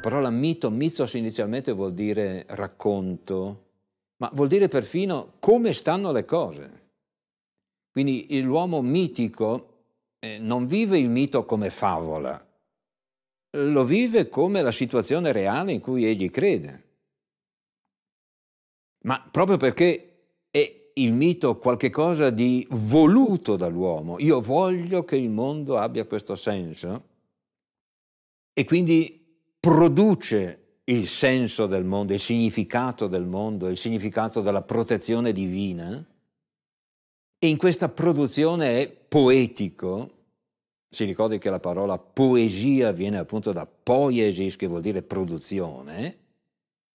La parola mito, mitos inizialmente vuol dire racconto, ma vuol dire perfino come stanno le cose. Quindi l'uomo mitico eh, non vive il mito come favola, lo vive come la situazione reale in cui egli crede. Ma proprio perché è il mito qualcosa di voluto dall'uomo, io voglio che il mondo abbia questo senso, e quindi produce il senso del mondo, il significato del mondo, il significato della protezione divina, e in questa produzione è poetico, si ricordi che la parola poesia viene appunto da poiesis, che vuol dire produzione,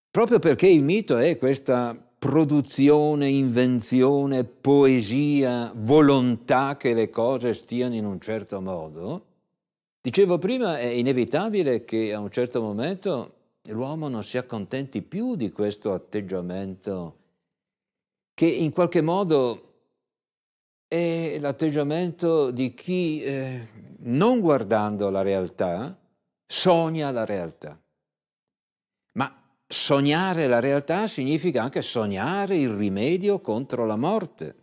proprio perché il mito è questa produzione, invenzione, poesia, volontà che le cose stiano in un certo modo, Dicevo prima, è inevitabile che a un certo momento l'uomo non si accontenti più di questo atteggiamento che in qualche modo è l'atteggiamento di chi, eh, non guardando la realtà, sogna la realtà. Ma sognare la realtà significa anche sognare il rimedio contro la morte,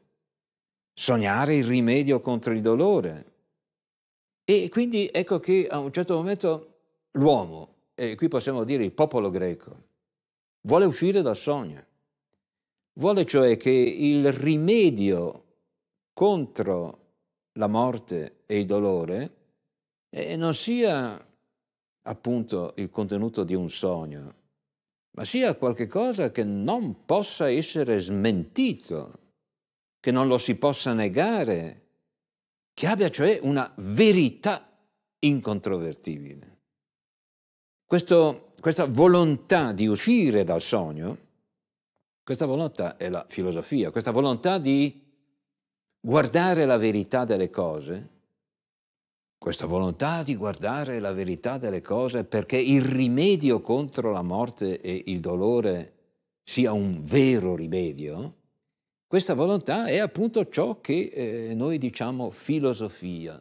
sognare il rimedio contro il dolore, e quindi ecco che a un certo momento l'uomo, e qui possiamo dire il popolo greco, vuole uscire dal sogno, vuole cioè che il rimedio contro la morte e il dolore eh, non sia appunto il contenuto di un sogno, ma sia qualcosa che non possa essere smentito, che non lo si possa negare, che abbia cioè una verità incontrovertibile. Questo, questa volontà di uscire dal sogno, questa volontà è la filosofia, questa volontà di guardare la verità delle cose, questa volontà di guardare la verità delle cose perché il rimedio contro la morte e il dolore sia un vero rimedio, questa volontà è appunto ciò che eh, noi diciamo filosofia,